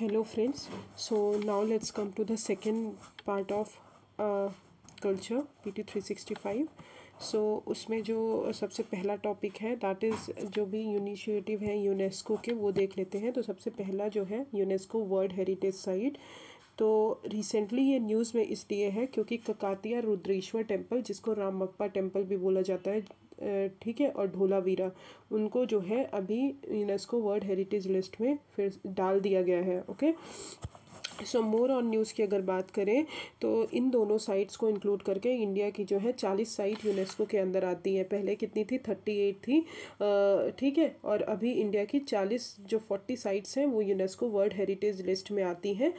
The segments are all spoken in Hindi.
Hello friends so now let's come to the second part of culture P T three sixty five so उसमें जो सबसे पहला टॉपिक है दैट इज़ जो भी यूनिशिएटिव है यूनेस्को के वो देख लेते हैं तो सबसे पहला जो है यूनेस्को वर्ल्ड हेरिटेज साइट तो रिसेंटली ये न्यूज़ में इसलिए है क्योंकि ककातिया रुद्रेश्वर टेम्पल जिसको रामप्पा टेम्पल भी बोला जाता है ठीक है और ढोलावीरा उनको जो है अभी यूनेस्को वर्ल्ड हेरिटेज लिस्ट में फिर डाल दिया गया है okay so more on news की अगर बात करें तो इन दोनों साइट्स को इंक्लूड करके इंडिया की जो है चालीस साइट यूनेस्को के अंदर आती हैं पहले कितनी थी थर्टी एट थी ठीक है और अभी इंडिया की चालीस जो फोर्टी साइट्स हैं वो यूनेस्को वर्ल्ड हेरिटेज लिस्ट में आती हैं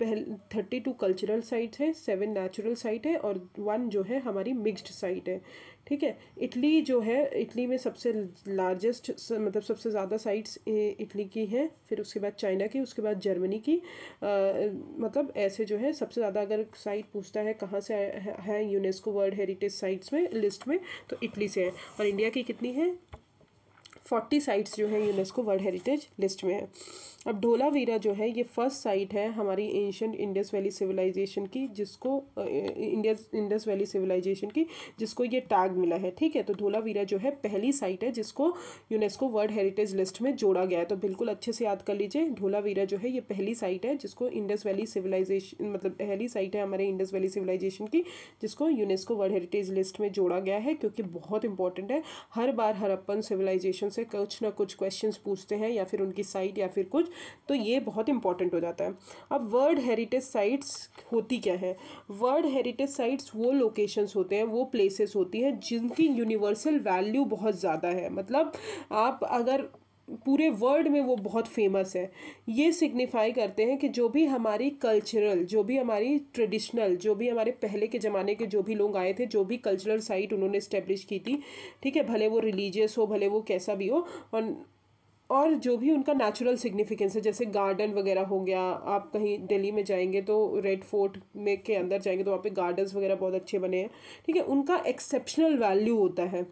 पहले थर्टी टू कल्चरल साइट्स है सेवन नेचुरल साइट है और वन जो है हमारी मिक्स्ड साइट है ठीक है इटली जो है इटली में सबसे लार्जेस्ट मतलब सबसे ज़्यादा साइट्स इटली की हैं फिर उसके बाद चाइना की उसके बाद जर्मनी की आ, मतलब ऐसे जो है सबसे ज़्यादा अगर साइट पूछता है कहाँ से है यूनेस्को वर्ल्ड हेरिटेज साइट्स में लिस्ट में तो इटली से है और इंडिया की कितनी है फोर्टी साइट्स जो हैं यूनेस्को वर्ल्ड हेरिटेज लिस्ट में है अब ढोलावीरा जो है ये फर्स्ट साइट है हमारी एंशंट इंडस वैली सिविलाइजेशन की जिसको इंडिया इंडस वैली सिविलाइजेशन की जिसको ये टैग मिला है ठीक है तो ढोलावीरा जो है पहली साइट है जिसको यूनेस्को वर्ल्ड हेरिटेज लिस्ट में जोड़ा गया है तो बिल्कुल अच्छे से याद कर लीजिए ढोलावीरा जो है ये पहली साइट है जिसको इंडस वैली सिविलाइजेशन मतलब पहली साइट है हमारे इंडस वैली सिविलाइजेशन की जिसको यूनेस्को वर्ल्ड हेरिटेज लिस्ट में जोड़ा गया है क्योंकि बहुत इंपॉर्टेंट है हर बार हरप्पन सिविलाइजेशन से कुछ ना कुछ क्वेश्चंस पूछते हैं या फिर उनकी साइट या फिर कुछ तो ये बहुत इंपॉर्टेंट हो जाता है अब वर्ल्ड हेरिटेज साइट्स होती क्या है वर्ल्ड हेरिटेज साइट्स वो लोकेशंस होते हैं वो प्लेसेस होती हैं जिनकी यूनिवर्सल वैल्यू बहुत ज़्यादा है मतलब आप अगर पूरे वर्ल्ड में वो बहुत फेमस है ये सिग्निफाई करते हैं कि जो भी हमारी कल्चरल जो भी हमारी ट्रेडिशनल जो भी हमारे पहले के ज़माने के जो भी लोग आए थे जो भी कल्चरल साइट उन्होंने इस्टेब्लिश की थी ठीक है भले वो रिलीजियस हो भले वो कैसा भी हो और और जो भी उनका नेचुरल सिग्निफिकेंस है जैसे गार्डन वगैरह हो गया आप कहीं दिल्ली में जाएंगे तो रेड फोर्ट में के अंदर जाएंगे तो वहाँ पे गार्डन्स वगैरह बहुत अच्छे बने हैं ठीक है उनका एक्सेप्शनल वैल्यू होता है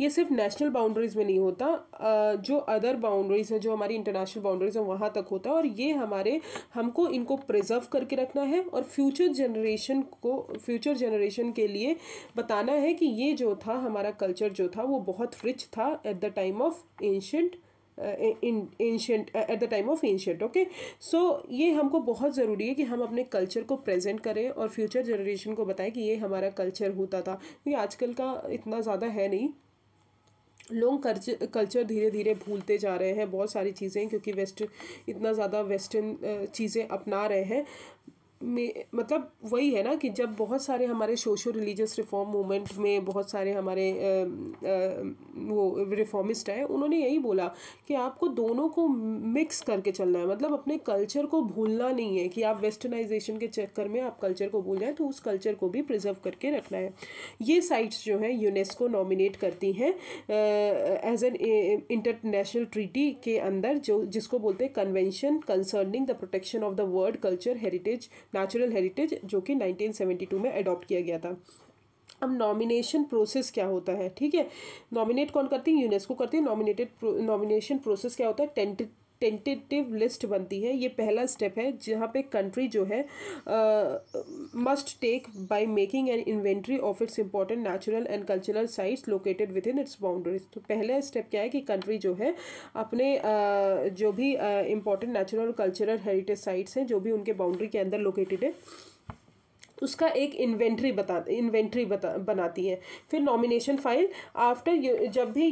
ये सिर्फ नेशनल बाउंड्रीज़ में नहीं होता जो अदर बाउंड्रीज़ हैं जो हमारी इंटरनेशनल बाउंड्रीज़ हैं वहाँ तक होता है और ये हमारे हमको इनको प्रिजर्व करके रखना है और फ्यूचर जनरेशन को फ्यूचर जनरेशन के लिए बताना है कि ये जो था हमारा कल्चर जो था वो बहुत रिच था at the time of ancient in ancient at the time of ancient okay so ये हमको बहुत ज़रूरी है कि हम अपने कल्चर को प्रेजेंट करें और फ्यूचर जनरेशन को बताएं कि ये हमारा कल्चर होता था क्योंकि आजकल का इतना ज़्यादा है नहीं लोग कल्चर कल्चर धीरे धीरे भूलते जा रहे हैं बहुत सारी चीज़ें क्योंकि वेस्ट इतना ज़्यादा वेस्टर्न चीज़ें अपना रहे हैं में मतलब वही है ना कि जब बहुत सारे हमारे सोशो रिलीजियस रिफॉर्म मूवमेंट में बहुत सारे हमारे आ, आ, वो रिफॉर्मिस्ट हैं उन्होंने यही बोला कि आपको दोनों को मिक्स करके चलना है मतलब अपने कल्चर को भूलना नहीं है कि आप वेस्टर्नाइजेशन के चक्कर में आप कल्चर को भूल जाएँ तो उस कल्चर को भी प्रिजर्व करके रखना है ये साइट्स जो हैं यूनेस्को नॉमिनेट करती हैं एज एन इंटरनेशनल ट्रीटी के अंदर जो जिसको बोलते हैं convention concerning the protection of the world culture heritage natural heritage जो कि 1972 में अडॉप्ट किया गया था अब नॉमिनेशन प्रोसेस क्या होता है ठीक है नॉमिनेट कौन करती है यूनेस्को करती है नॉमिनेटेड नॉमिनेशन प्रोसेस क्या होता है टेंट टेंटेटिव लिस्ट बनती है ये पहला स्टेप है जहाँ पे कंट्री जो है must take by making an inventory of its important natural and cultural sites located within its boundaries तो पहला स्टेप क्या है कि कंट्री जो है अपने uh, जो भी important natural cultural heritage sites हैं जो भी उनके बाउंड्री के अंदर लोकेटेड है उसका एक इन्वेंट्री बता इन्वेंट्री बता बनाती है फिर नॉमिनेशन फाइल आफ्टर जब भी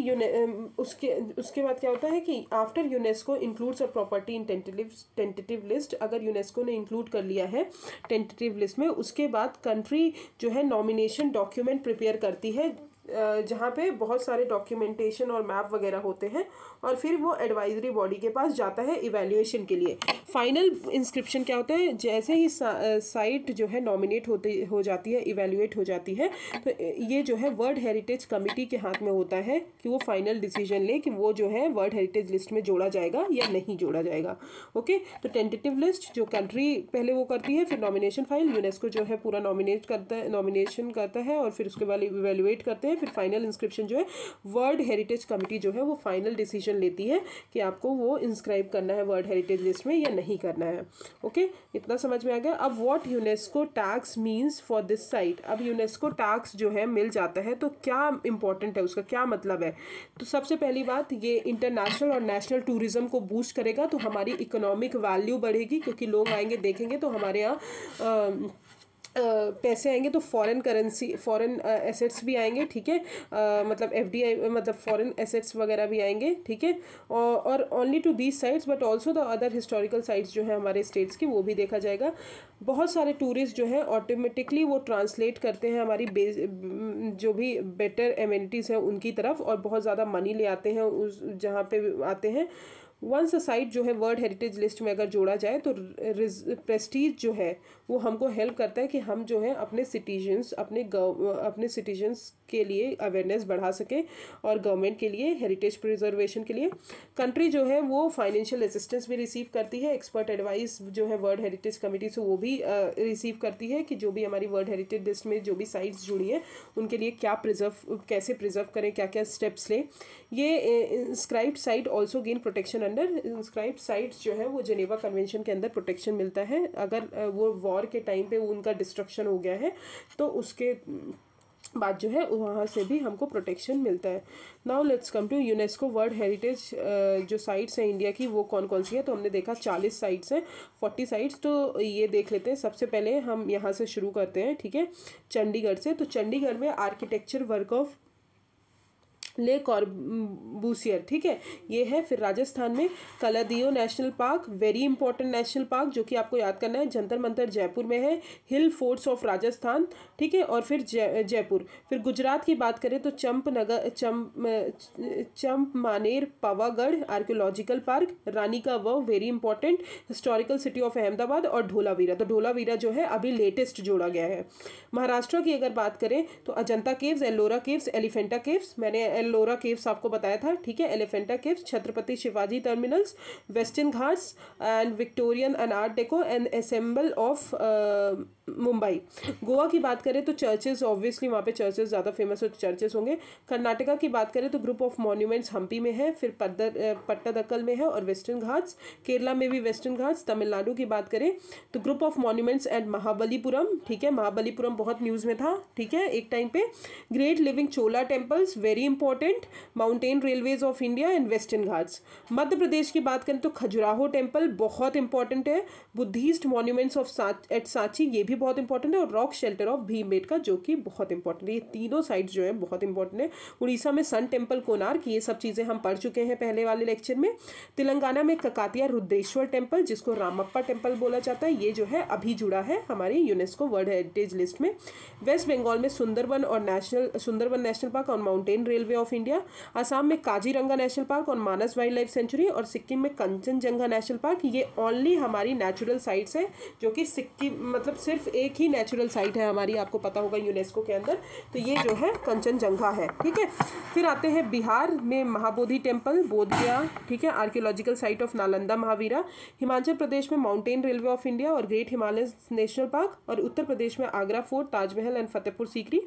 उसके उसके बाद क्या होता है कि after UNESCO includes a property in tentative tentative list अगर यूनेस्को ने इंक्लूड कर लिया है टेंटेटिव लिस्ट में उसके बाद कंट्री जो है नॉमिनेशन डॉक्यूमेंट प्रिपेयर करती है जहाँ पे बहुत सारे डॉक्यूमेंटेशन और मैप वगैरह होते हैं और फिर वो एडवाइजरी बॉडी के पास जाता है इवेल्यूएशन के लिए फाइनल इंस्क्रिप्शन क्या होता है जैसे ही साइट जो है नॉमिनेट होती हो जाती है इवेल्यूएट हो जाती है तो ये जो है वर्ल्ड हेरिटेज कमिटी के हाथ में होता है कि वो फाइनल डिसीजन ले कि वो जो है वर्ल्ड हेरिटेज लिस्ट में जोड़ा जाएगा या नहीं जोड़ा जाएगा ओके तो टेंटेटिव लिस्ट जो कंट्री पहले वो करती है फिर नॉमिनेशन फाइल यूनेस्को जो है पूरा नॉमिनेट करता है नॉमिनेशन करता है और फिर उसके बाद इवेल्यूएट करते हैं फिर फाइनल इंस्क्रिप्शन जो है वर्ल्ड हेरिटेज कमिटी जो है वो फाइनल डिसीजन डिसीजन लेती है कि आपको वो इंस्क्राइब करना है वर्ल्ड हेरिटेज लिस्ट में या नहीं करना है ओके इतना समझ में आ गया अब what UNESCO tax means for this site अब यूनेस्को टैक्स जो है मिल जाता है तो क्या इंपॉर्टेंट है उसका क्या मतलब है तो सबसे पहली बात ये इंटरनेशनल और नेशनल टूरिज्म को बूस्ट करेगा तो हमारी इकोनॉमिक वैल्यू बढ़ेगी क्योंकि लोग आएंगे देखेंगे तो हमारे यहाँ पैसे आएंगे तो फॉरेन करेंसी फॉरेन एसेट्स भी आएंगे ठीक है मतलब एफ मतलब फॉरेन एसेट्स वगैरह भी आएंगे ठीक है और only to these sites but also the other historical sites जो है हमारे स्टेट्स की वो भी देखा जाएगा बहुत सारे टूरिस्ट जो है ऑटोमेटिकली वो ट्रांसलेट करते हैं हमारी जो भी बेटर एम्यूनिटीज़ हैं उनकी तरफ और बहुत ज़्यादा मनी ले आते हैं उस जहाँ पे आते हैं वंस अ साइट जो है वर्ल्ड हेरिटेज लिस्ट में अगर जोड़ा जाए तो प्रेस्टीज जो है वो हमको हेल्प करता है कि हम जो है अपने सिटीजन्स अपने अपने सिटीजन्स के लिए अवेयरनेस बढ़ा सकें और गवर्नमेंट के लिए हेरिटेज प्रिजर्वेशन के लिए कंट्री जो है वो फाइनेंशियल असिस्टेंस भी रिसीव करती है एक्सपर्ट एडवाइस जो है वर्ल्ड हेरिटेज कमेटी से वो भी रिसीव करती है कि जो भी हमारी वर्ल्ड हेरिटेज लिस्ट में जो भी साइट्स जुड़ी हैं उनके लिए क्या प्रिजर्व कैसे प्रिजर्व करें क्या क्या स्टेप्स लें ये inscribe site also gain protection under inscribe sites जो है वो जेनेवा कन्वेंशन के अंदर प्रोटेक्शन मिलता है अगर वो वॉल वॉर के टाइम पे उनका डिस्ट्रक्शन हो गया है तो उसके बाद जो है वहाँ से भी हमको प्रोटेक्शन मिलता है now let's come to UNESCO world heritage जो साइट्स हैं इंडिया की वो कौन कौन सी है तो हमने देखा चालीस साइट्स हैं फोर्टी साइट्स तो ये देख लेते हैं सबसे पहले हम यहाँ से शुरू करते हैं ठीक है चंडीगढ़ से तो चंडीगढ़ में architecture work of Le Corbusier ठीक है ये है फिर राजस्थान में Keoladeo national park very important national park जो कि आपको याद करना है जंतर मंतर जयपुर में है हिल फोर्ट्स ऑफ राजस्थान ठीक है और फिर जय जयपुर फिर गुजरात की बात करें तो चंप नगर चंप चंप मानेर पावागढ़ आर्कियोलॉजिकल पार्क रानी का वह very important historical city of Ahmedabad और ढोलावीरा तो ढोलावीरा जो है अभी लेटेस्ट जोड़ा गया है महाराष्ट्र की अगर बात करें तो Ajanta caves Ellora caves Elephanta caves मैंने एलोरा केव्स आपको बताया था ठीक है Elephanta caves Chhatrapati Shivaji terminals Western Ghats and Victorian and art deco and assemble of Mumbai Goa की बात करें तो चर्चेज ऑब्वियसली वहाँ पे चर्चेज ज़्यादा फेमस और चर्चेज होंगे कर्नाटका की बात करें तो ग्रुप ऑफ मॉन्यूमेंट्स हम्पी में है फिर पद्दर पट्टदकल में है और वेस्टर्न घाट्स केरला में भी वेस्टर्न घाट्स तमिलनाडु की बात करें तो group of monuments at Mahabalipuram ठीक है महाबलीपुरम बहुत न्यूज़ में था ठीक है एक टाइम पे great living Chola temples very important mountain railways of India and Western Ghats Madhya Pradesh की बात करें तो खजुराहो टेम्पल बहुत इंपॉर्टेंट है Buddhist monuments of at Sanchi ये भी बहुत इंपॉर्टेंट है और रॉक शेल्टर ऑफ भीमबेट का जो कि बहुत इंपॉर्टेंट है ये तीनों साइट्स जो है बहुत इंपॉर्टेंट है उड़ीसा में सन टेम्पल कोनार्क ये सब चीज़ें हम पढ़ चुके हैं पहले वाले लेक्चर में तेलंगाना में ककातिया रुद्रेश्वर टेम्पल जिसको रामप्पा टेम्पल बोला जाता है ये जो है अभी जुड़ा है हमारे यूनेस्को वर्ल्ड हेरिटेज लिस्ट में वेस्ट बंगाल में सुंदरबन और नेशनल सुंदरबन नेशनल पार्क और mountain railway of India Assam में काजीरंगा नेशनल पार्क और मानस वाइल्ड लाइफ सेंचुरी और सिक्किम में कंचनजंगा नेशनल पार्क ये ओनली हमारी नेचुरल साइट्स हैं जो कि सिक्किम मतलब सिर्फ एक ही नेचुरल साइट है हमारी आपको पता होगा यूनेस्को के अंदर तो ये जो है कंचनजंगा है ठीक है फिर आते हैं बिहार में महाबोधि टेम्पल बोधिया ठीक है archaeological site of Nalanda Mahavihara Himachal Pradesh में माउंटेन रेलवे ऑफ इंडिया और ग्रेट हिमालय नेशनल पार्क और उत्तर प्रदेश में आगरा फोर्ट ताजमहल एंड फतेहपुर सीकरी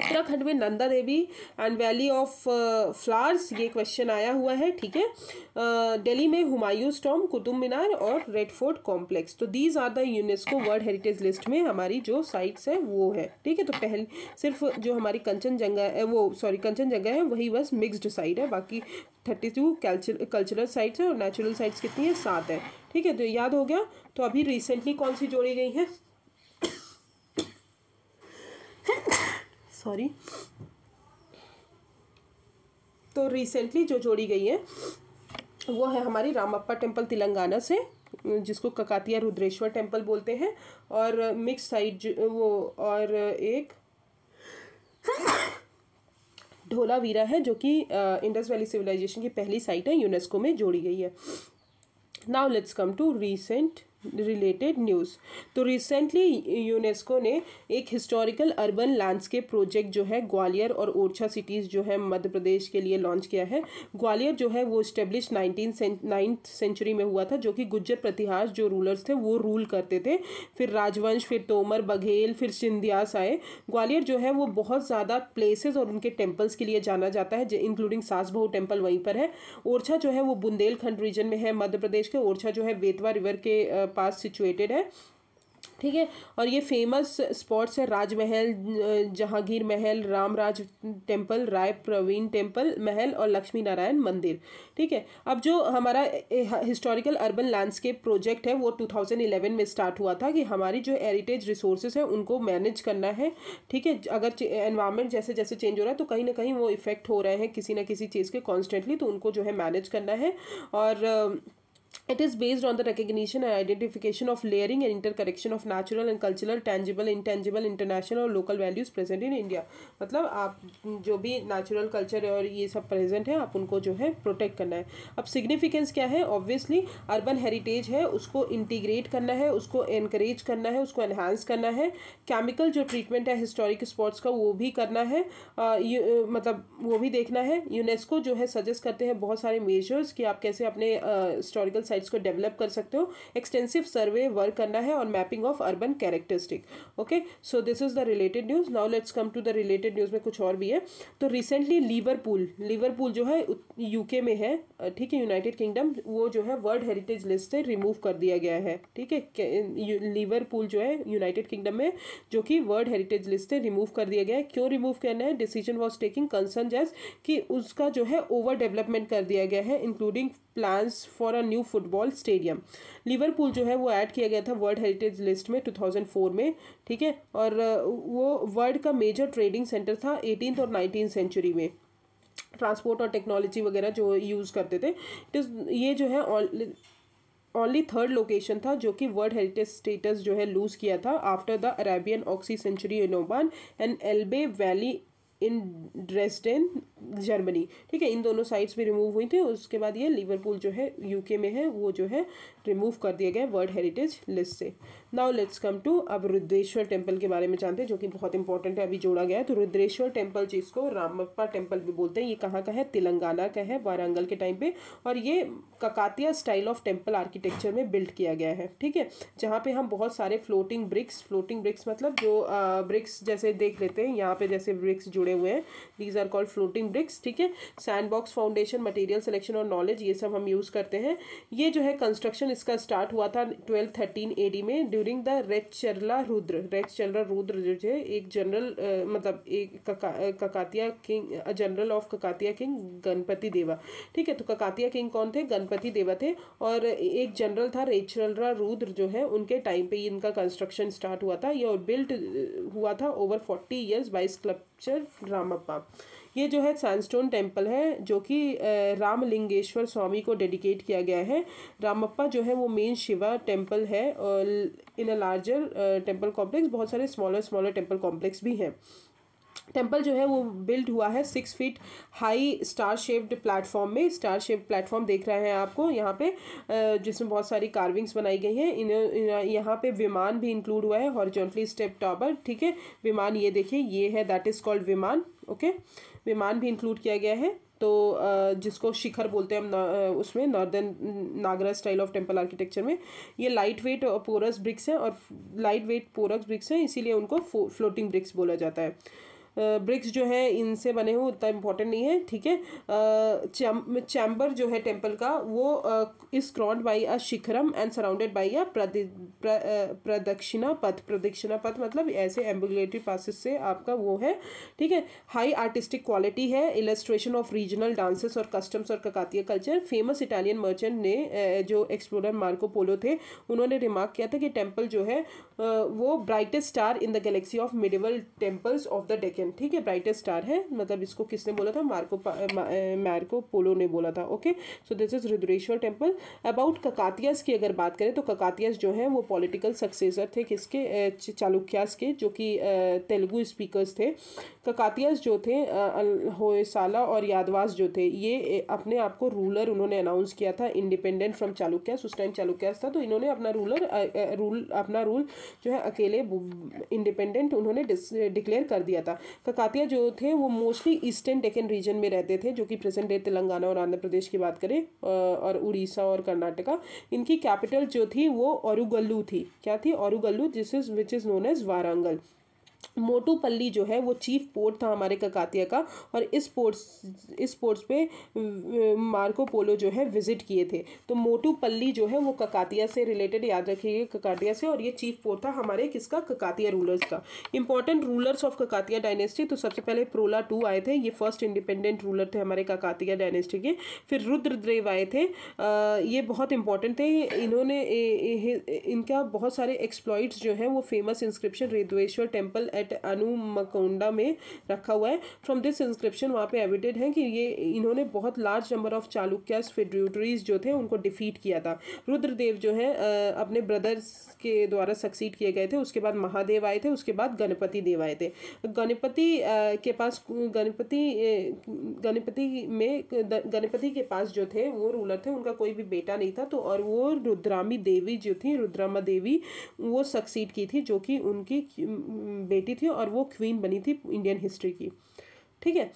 उत्तराखंड में Nanda Devi and valley of flowers ये क्वेश्चन आया हुआ है ठीक है uh, दिल्ली में हुमायूं टॉम कुतुब मीनार और रेड फोर्ट कॉम्प्लेक्स तो these are the UNESCO world heritage list में हमारी जो साइट्स है वो है ठीक है तो पहले सिर्फ जो हमारी कंचनजंगा है uh, वो सॉरी कंचनजंगा है वही बस मिक्सड साइट है बाकी थर्टी टू कल्चरल साइट्स है और नेचुरल साइट्स कितनी है सात है ठीक है तो याद हो गया तो अभी रिसेंटली कौन सी जोड़ी गई है सॉरी तो रिसेंटली जो जोड़ी गई है वो है हमारी रामप्पा टेम्पल तेलंगाना से जिसको ककातिया रुद्रेश्वर टेम्पल बोलते हैं और मिक्स साइड वो और एक ढोला वीरा है जो कि इंडस वैली सिविलाइजेशन की पहली साइट है यूनेस्को में जोड़ी गई है now let's come to recent related news तो रिसेंटली यूनेस्को ने एक हिस्टोरिकल अर्बन लैंडस्केप प्रोजेक्ट जो है ग्वालियर और ओरछा सिटीज़ जो है मध्य प्रदेश के लिए लॉन्च किया है ग्वालियर जो है वो इस्टेब्लिश नाइनटीन नाइन्थ सेंचुरी में हुआ था जो कि गुज्जर प्रतिहास जो रूलर्स थे वो रूल करते थे फिर राजवंश फिर तोमर बघेल फिर सिंधियास आए ग्वालियर जो है वो बहुत ज़्यादा प्लेसेस और उनके टेम्पल्स के लिए जाना जाता है इंक्लूडिंग सास बहु टेम्पल वहीं पर है ओरछा जो है वो बुंदेलखंड रीजन में है मध्य प्रदेश के ओरछा जो है बेतवा रिवर के पास सिचुएटेड है ठीक है और ये फेमस स्पॉट्स है राजमहल जहांगीर महल रामराज टेम्पल राय प्रवीण टेम्पल महल और लक्ष्मी नारायण मंदिर ठीक है अब जो हमारा हिस्टोरिकल अर्बन लैंडस्केप प्रोजेक्ट है वो 2011 में स्टार्ट हुआ था कि हमारी जो हेरिटेज रिसोर्सेज है उनको मैनेज करना है ठीक है अगर एनवायरमेंट जैसे जैसे चेंज हो रहा है तो कहीं ना कहीं वो इफेक्ट हो रहे हैं किसी ना किसी चीज़ के कॉन्स्टेंटली तो उनको जो है मैनेज करना है और It is based on the recognition and identification of layering and interconnection of natural and cultural, tangible, intangible, international or local values present in India. matlab aap jo bhi natural culture aur ye sab present hai aap unko jo hai protect karna hai ab significance kya hai obviously urban heritage hai usko integrate karna hai usko encourage karna hai usko enhance karna hai chemical jo treatment hai historic spots ka wo bhi karna hai matlab wo bhi dekhna hai unesco jo hai suggest karte hai bahut sare measures ki aap kaise apne historical अपने साइट्स को डेवलप कर सकते हो एक्सटेंसिव सर्वे वर्क करना है और mapping of urban characteristic okay so this is the related news now let's come to the related news में कुछ और भी है तो रिसेंटली लीवरपूल लीवरपूल जो है यूके में है ठीक है यूनाइटेड किंगडम वो जो है वर्ल्ड हेरिटेज लिस्ट से रिमूव कर दिया गया है ठीक है लीवरपूल जो है यूनाइटेड किंगडम में जो कि वर्ल्ड हेरिटेज लिस्ट से रिमूव कर दिया गया है क्यों रिमूव करना है डिसीजन वॉज टेकिंग कंसर्न जैस कि उसका जो है ओवर डेवलपमेंट कर दिया गया है including plans for a new football stadium Liverpool जो है वो ऐड किया गया था वर्ल्ड हेरिटेज लिस्ट में 2004 में ठीक है और uh, वो वर्ल्ड का मेजर ट्रेडिंग सेंटर था एटीन और नाइनटीन सेंचुरी में ट्रांसपोर्ट और टेक्नोलॉजी वगैरह जो यूज़ करते थे इट ये जो है ओनली थर्ड लोकेशन था जो कि वर्ल्ड हेरिटेज स्टेटस जो है लूज़ किया था after the Arabian oryx sanctuary इनोबान and Elbe valley in Dresden Germany ठीक है इन दोनों साइड्स भी रिमूव हुई थी उसके बाद ये लिवरपूल जो है यूके में है वो जो है रिमूव कर दिया गया वर्ल्ड हेरिटेज लिस्ट से नाउ लेट्स कम टू अब रुद्रेश्वर टेम्पल के बारे में जानते हैं जो कि बहुत इंपॉर्टेंट है अभी जोड़ा गया है तो रुद्रेश्वर टेम्पल जिसको रामप्पा टेम्पल भी बोलते हैं ये कहाँ का है तेलंगाना का है वारंगल के टाइम पे और ये Kakatiya style of temple architecture में बिल्ड किया गया है ठीक है जहाँ पे हम बहुत सारे फ्लोटिंग ब्रिक्स फ्लोटिंग ब्रिक्स मतलब जो ब्रिक्स जैसे देख लेते हैं यहाँ पे जैसे ब्रिक्स जुड़े हुए हैं these are called floating bricks ठीक है सैंडबॉक्स फाउंडेशन मटेरियल सिलेक्शन और नॉलेज ये सब हम यूज़ करते हैं ये जो है कंस्ट्रक्शन इसका स्टार्ट हुआ था ट्वेल्व थर्टीन एडी में ड्यूरिंग द चरला रुद्र चरला रुद्र जो है एक जनरल uh, मतलब एक कका, Kakatiya king general of Kakatiya king Ganapati Deva ठीक है तो ककातिया किंग कौन थे गणपति देवा थे और एक जनरल था रेचरला रुद्र जो है उनके टाइम पे इनका कंस्ट्रक्शन स्टार्ट हुआ था ये बिल्ट हुआ था over forty years by sculpture Ramappa ये जो है सैंडस्टोन टेम्पल है जो कि रामलिंगेश्वर स्वामी को डेडिकेट किया गया है रामप्पा जो है वो मेन शिवा टेम्पल है in a larger temple complex बहुत सारे स्मॉलर स्मॉलर टेम्पल कॉम्प्लेक्स भी हैं टेम्पल जो है वो बिल्ड हुआ है six feet high star shaped platform में स्टार शेप्ड प्लेटफॉर्म देख रहे हैं आपको यहाँ पे जिसमें बहुत सारी कार्विंग्स बनाई गई हैं इन, यहाँ पे विमान भी इंक्लूड हुआ है हॉर्जेंटली स्टेप टॉबर ठीक है विमान ये देखिए ये है that is called vimana okay okay? Vimana भी इंक्लूड किया गया है तो जिसको शिखर बोलते हैं हम उसमें northern Nagara style of temple architecture में ये लाइट वेट पोरस ब्रिक्स हैं और लाइट वेट पोरस ब्रिक्स हैं इसीलिए उनको फ्लोटिंग ब्रिक्स बोला जाता है ब्रिक्स जो है इनसे बने हुए उतना इम्पोर्टेंट नहीं है ठीक है चैम्बर जो है टेम्पल का वो is crowned by a shikharam and surrounded by a pradakshina patha प्रदक्षिणा पथ मतलब ऐसे एम्बुलेटरी पासिस से आपका वो है ठीक है हाई आर्टिस्टिक क्वालिटी है इलस्ट्रेशन ऑफ रीजनल डांसेस और कस्टम्स और Kakatiya culture famous Italian merchant ने जो एक्सप्लोरर मार्को पोलो थे उन्होंने रिमार्क किया था कि टेम्पल जो है वो brightest star in the galaxy of medieval temples of the Deccan American ठीक है ब्राइटेस्ट स्टार है मतलब इसको किसने बोला था मार्को मार्को पोलो ने बोला था okay so this is Rudreshwara temple about Kakatiyas की अगर बात करें तो ककातियास जो है वो पॉलिटिकल सक्सेसर थे किसके चालुक्यास के जो कि तेलुगु स्पीकर्स थे ककातियास जो थे होयसाला और यादवास जो थे ये अपने आप को रूलर उन्होंने अनाउंस किया था इंडिपेंडेंट फ्रॉम चालुक्यास उस टाइम चालुक्यास था तो इन्होंने अपना रूलर रूल अपना रूल जो है अकेले इंडिपेंडेंट उन्होंने डिक्लेयर कर दिया था काकातिया जो थे वो मोस्टली ईस्टर्न डेकन रीजन में रहते थे जो कि प्रेजेंट डे तेलंगाना और आंध्र प्रदेश की बात करें और उड़ीसा और कर्नाटका इनकी कैपिटल जो थी वो औरुगल्लू थी क्या थी औरुगल्लू जिस is which is known as Warangal Motupalli जो है वो चीफ पोर्ट था हमारे ककातिया का और इस पोर्ट्स इस पोर्ट्स पे मार्को पोलो जो है विजिट किए थे तो मोटूपल्ली जो है वो ककातिया से रिलेटेड याद रखिएगा ककातिया से और ये चीफ पोर्ट था हमारे किसका ककातिया रूलर्स का important rulers of Kakatiya dynasty तो सबसे पहले प्रोला टू आए थे ये फर्स्ट इंडिपेंडेंट रूलर थे हमारे ककातिया डायनेस्टी के फिर रुद्रदेव आए थे ये बहुत इंपॉर्टेंट थे इन्होंने इनका बहुत सारे एक्सप्लॉइट्स जो हैं वो फेमस इंस्क्रिप्शन रेद्वेश्वर टेम्पल टेम्पल एट अनुमकोंडा में रखा हुआ है फ्रॉम दिस इंस्क्रिप्शन वहाँ पे एविडेड है कि ये इन्होंने बहुत large number of Chalukyas feudatories जो थे उनको डिफीट किया था रुद्रदेव जो है अपने ब्रदर्स के द्वारा सक्सीड किए गए थे उसके बाद महादेव आए थे उसके बाद गणपति देव आए थे गणपति के पास गणपति गणपति में गणपति के पास जो थे वो रूलर थे उनका कोई भी बेटा नहीं था तो और वो रुद्रामी देवी जो थी रुद्रामा देवी वो सक्सीड की थी जो कि उनकी बेटी थी और वो क्वीन बनी थी इंडियन हिस्ट्री की ठीक है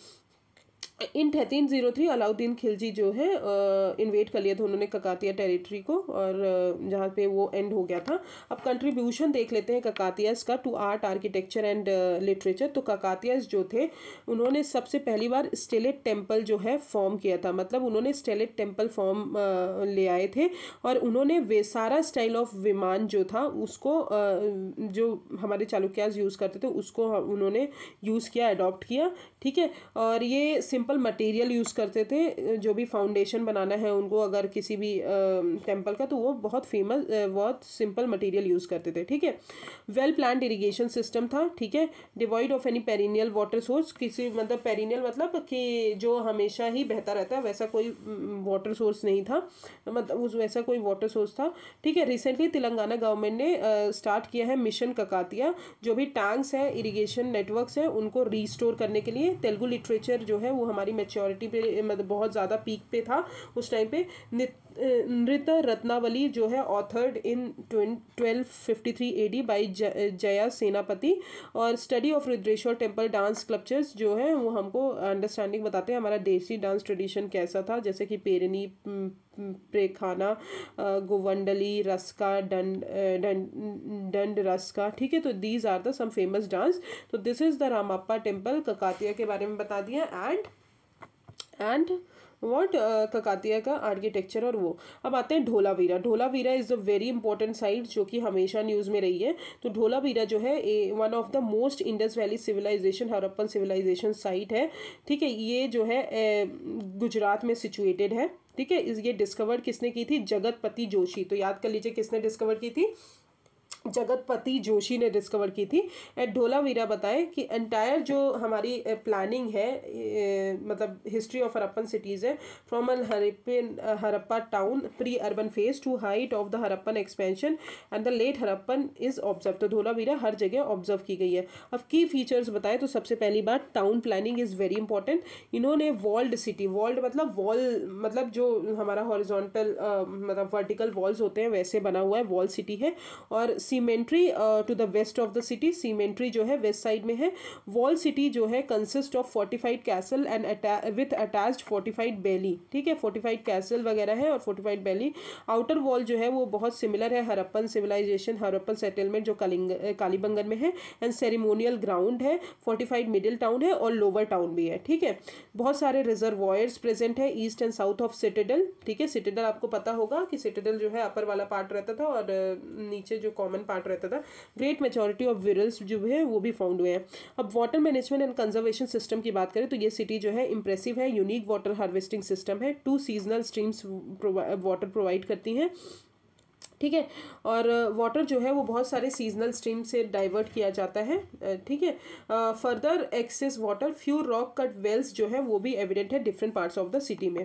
in thirteen zero three Alauddin Khilji जो है इन्वेट कर लिया था उन्होंने ककातिया टेरिटरी को और जहाँ पे वो एंड हो गया था अब कंट्रीब्यूशन देख लेते हैं ककातियास का to art architecture and literature तो ककातियास जो थे उन्होंने सबसे पहली बार स्टेलेट टेम्पल जो है फॉर्म किया था मतलब उन्होंने स्टेलेट टेम्पल फॉर्म ले आए थे और उन्होंने वेसारा स्टाइल ऑफ विमान जो था उसको जो हमारे चालुक्यास यूज़ करते थे उसको उन्होंने यूज़ किया अडॉप्ट किया ठीक है और ये सिंपल मटेरियल यूज़ करते थे जो भी फाउंडेशन बनाना है उनको अगर किसी भी टेम्पल का तो वो बहुत फेमस बहुत सिंपल मटेरियल यूज़ करते थे ठीक है वेल प्लान इरीगेशन सिस्टम था ठीक है divide of any perennial water source किसी मतलब पेरिनियल मतलब कि जो हमेशा ही बेहतर रहता है वैसा कोई वाटर सोर्स नहीं था मतलब उस वैसा कोई वाटर सोर्स था ठीक है रिसेंटली तेलंगाना गवर्नमेंट ने स्टार्ट किया है मिशन ककातिया जो भी टैंक्स हैं इरीगेशन नेटवर्क्स हैं उनको रिस्टोर करने के लिए तेलुगु लिटरेचर जो है वो हमारी मेच्योरिटी पे मतलब बहुत ज़्यादा पीक पे था उस टाइम पे नृत रत्नावली जो है authored in twelve fifty three A D by Jaya Senapati और study of Rudreshwara temple dance sculptures जो है वो हमको अंडरस्टैंडिंग बताते हैं हमारा देसी डांस ट्रेडिशन कैसा था जैसे कि पेरनी प्रेखाना गोवंडली रस्का डंड डंड डंड रस्का ठीक है तो these are the some famous dance तो this is the Ramappa temple Kakatiya के बारे में बता दिया एंड एंड वॉट ककातिया का आर्किटेक्चर और वो अब आते हैं Dholavira Dholavira is a very important site जो कि हमेशा न्यूज़ में रही है तो ढोलावीरा जो है one of the most Indus valley civilization Harappan civilization site है ठीक है ये जो है ए, गुजरात में सिचुएटेड है ठीक है ये डिस्कवर किसने की थी जगतपति जोशी तो याद कर लीजिए किसने डिस्कवर की थी जगतपति जोशी ने डिस्कवर की थी एंड ढोला वीरा बताएं कि एंटायर जो हमारी प्लानिंग है मतलब हिस्ट्री ऑफ हरप्पन सिटीज़ है from an Harappan Harappa town pre urban phase to height of the Harappan expansion and the late Harappan is observe तो ढोला वीरा हर जगह ऑब्जर्व की गई है अब की फीचर्स बताएं तो सबसे पहली बात town planning is very important इन्होंने वॉल्ड सिटी वॉल्ड मतलब वॉल मतलब जो हमारा हॉरिजोंटल मतलब वर्टिकल वॉल्स होते हैं वैसे बना हुआ है वॉल सिटी है और cemetery to the west of the city cemetery जो है वेस्ट साइड में है वॉल सिटी जो है consist of fortified castle and with attached fortified bailey ठीक है फोर्टिफाइड कैसल वगैरह है और फोर्टिफाइड बैली आउटर वॉल जो है वो बहुत सिमिलर है हरप्पन सिविलाइजेशन हरप्पन सेटलमेंट जो कालिंग कालीबंगन में है एंड सेरिमोनियल ग्राउंड है फोर्टिफाइड मिडिल टाउन है और लोअर टाउन भी है ठीक है बहुत सारे वॉयर्स प्रेजेंट है east and south of citadel ठीक है सिटेडल आपको पता होगा कि सिटेडल जो है अपर वाला पार्ट रहता था और uh, नीचे जो कॉमन पार्ट रहता था ग्रेट मेजोरिटी ऑफ विरल्स जो है वो भी फाउंड हुए हैं अब water management and conservation system की बात करें तो ये सिटी जो है इंप्रेसिव है यूनिक वाटर हार्वेस्टिंग सिस्टम है two seasonal streams water provide करती हैं ठीक है और वाटर uh, जो है वो बहुत सारे सीजनल स्ट्रीम से डाइवर्ट किया जाता है ठीक है further excess water few rock cut wells जो है वो भी एविडेंट है different parts of the city में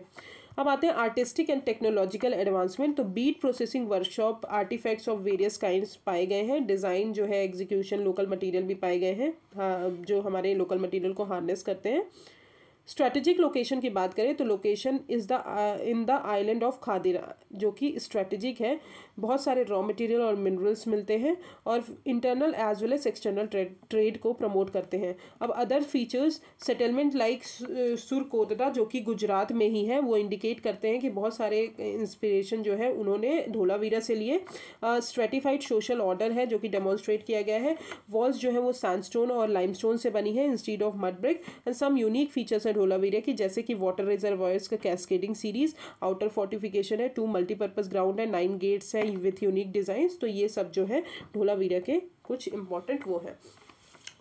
अब आते हैं आर्टिस्टिक एंड टेक्नोलॉजिकल एडवांसमेंट तो bead processing workshop artefacts of various kind पाए गए हैं डिज़ाइन जो है एग्जीक्यूशन लोकल मटेरियल भी पाए गए हैं हाँ, जो हमारे लोकल मटेरियल को हार्नेस करते हैं स्ट्रैटेजिक लोकेशन की बात करें तो location is the in the island of Khadir जो कि स्ट्रैटेजिक है बहुत सारे रॉ मटेरियल और मिनरल्स मिलते हैं और internal as well as external trade को प्रमोट करते हैं अब other features settlement like Surkotada जो कि गुजरात में ही है वो इंडिकेट करते हैं कि बहुत सारे इंस्पिरेशन जो है उन्होंने धोलावीरा से लिए स्ट्रेटिफाइड सोशल ऑर्डर है जो कि डेमोन्स्ट्रेट किया गया है वॉल्स जो है वो सैंडस्टोन और लाइम से बनी है instead of mud brick and some unique features है ढोलावीरा की जैसे कि वाटर रिजर्वायर्स का कैस्केडिंग सीरीज आउटर फोर्टिफिकेशन है टू मल्टीपर्पज ग्राउंड है नाइन गेट्स है स्टाइल विथ यूनिक डिज़ाइंस तो ये सब जो है ढोला वीरा के कुछ इम्पॉर्टेंट वो है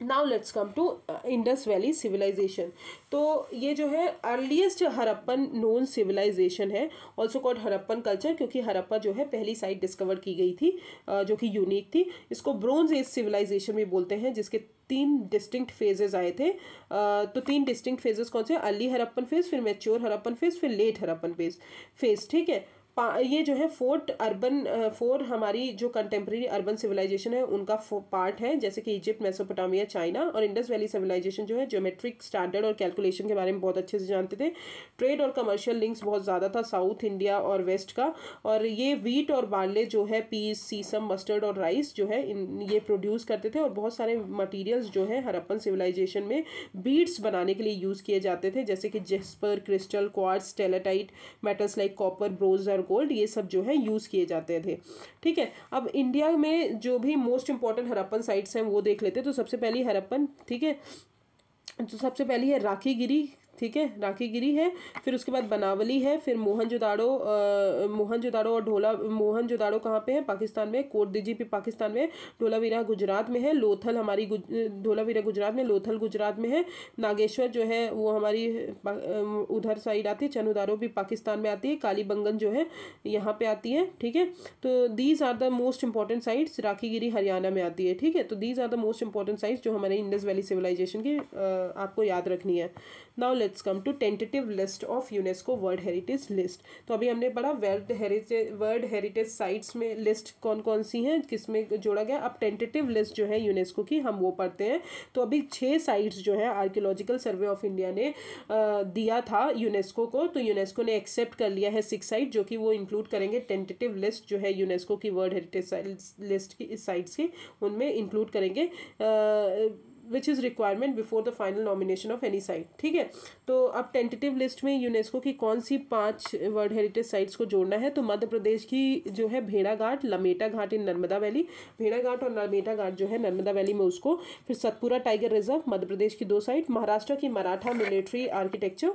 now let's come to Indus valley civilization तो ये जो है अर्लीस्ट हरप्पन नोन सिविलाइजेशन है ऑल्सो कॉल्ड हरप्पन कल्चर क्योंकि हरप्पा जो है पहली साइट डिस्कवर की गई थी uh, जो कि यूनिक थी इसको ब्रोंज एज सिविलाइजेशन भी बोलते हैं जिसके तीन डिस्टिंक्ट फेजेज आए थे uh, तो तीन डिस्टिंक्ट फेजेस कौन से अर्ली हरप्पन फेज फिर मेच्योर हरप्पन फेज फिर लेट हरप्पन फेज फेज ठीक है ये जो है फोर्ट अर्बन फोर हमारी जो कंटेम्प्रेरी अर्बन सिविलाइजेशन है उनका पार्ट है जैसे कि इजिप्ट मेसोपोटामिया चाइना और इंडस वैली सिविलाइजेशन जो है ज्योमेट्रिक स्टैंडर्ड और कैलकुलेशन के बारे में बहुत अच्छे से जानते थे ट्रेड और कमर्शियल लिंक्स बहुत ज़्यादा था साउथ इंडिया और वेस्ट का और ये वीट और बार्ले जो है पीस सीसम मस्टर्ड और राइस जो है इन ये प्रोड्यूस करते थे और बहुत सारे मटीरियल्स जो है हरप्पन सिविलाइजेशन में बीड्स बनाने के लिए यूज़ किए जाते थे जैसे कि जेस्पर क्रिस्टल क्वार्स टेलाटाइट मेटल्स लाइक कॉपर ब्रोज और गोल्ड ये सब जो है यूज़ किए जाते थे ठीक है अब इंडिया में जो भी मोस्ट इंपॉर्टेंट हरप्पन साइट्स हैं वो देख लेते तो सबसे पहली हरप्पन ठीक है तो सबसे पहली है राखी गिरी ठीक है राखी गिरी है फिर उसके बाद बनावली है फिर मोहन जोदाड़ो मोहन जोदाड़ो और ढोला मोहन जोदाड़ो कहाँ पे है पाकिस्तान में कोट दिजीपी पाकिस्तान में ढोलावीरा गुजरात में है लोथल हमारी ढोलावीरा गुजरात में लोथल गुजरात में है नागेश्वर जो है वो हमारी उधर साइड आती है चनुदारो भी पाकिस्तान में आती है कालीबंगन जो है यहाँ पे आती है ठीक है तो these are the most important sites गिरी हरियाणा में आती है ठीक है तो these are the most important sites जो हमारे इंडस वैली सिविलाइजेशन की आपको याद रखनी है now let's come to tentative list of UNESCO world heritage list तो अभी हमने पढ़ा world heritage world heritage sites में लिस्ट कौन कौन सी हैं किस में जोड़ा गया अब टेंटेटिव लिस्ट जो है यूनेस्को की हम वो पढ़ते हैं तो अभी छः साइट्स जो है आर्कियोलॉजिकल सर्वे ऑफ इंडिया ने दिया था यूनेस्को को तो यूनेस्को ने एक्सेप्ट कर लिया है सिक्स साइट जो कि वो इंक्लूड करेंगे टेंटेटिव लिस्ट जो है यूनेस्को की वर्ल्ड हेरिटेज लिस्ट की इस साइट्स की उनमें इंक्लूड करेंगे which is requirement before the final nomination of any site ठीक है तो अब टेंटेटिव लिस्ट में यूनेस्को की कौन सी पांच वर्ल्ड हेरिटेज साइट्स को जोड़ना है तो मध्य प्रदेश की जो है भेड़ा घाट लमेटा घाट इन नर्मदा वैली भेड़ा घाट और लमेटा घाट जो है नर्मदा वैली में उसको फिर सतपुरा टाइगर रिजर्व मध्य प्रदेश की दो साइट महाराष्ट्र की मराठा मिलिट्री आर्किटेक्चर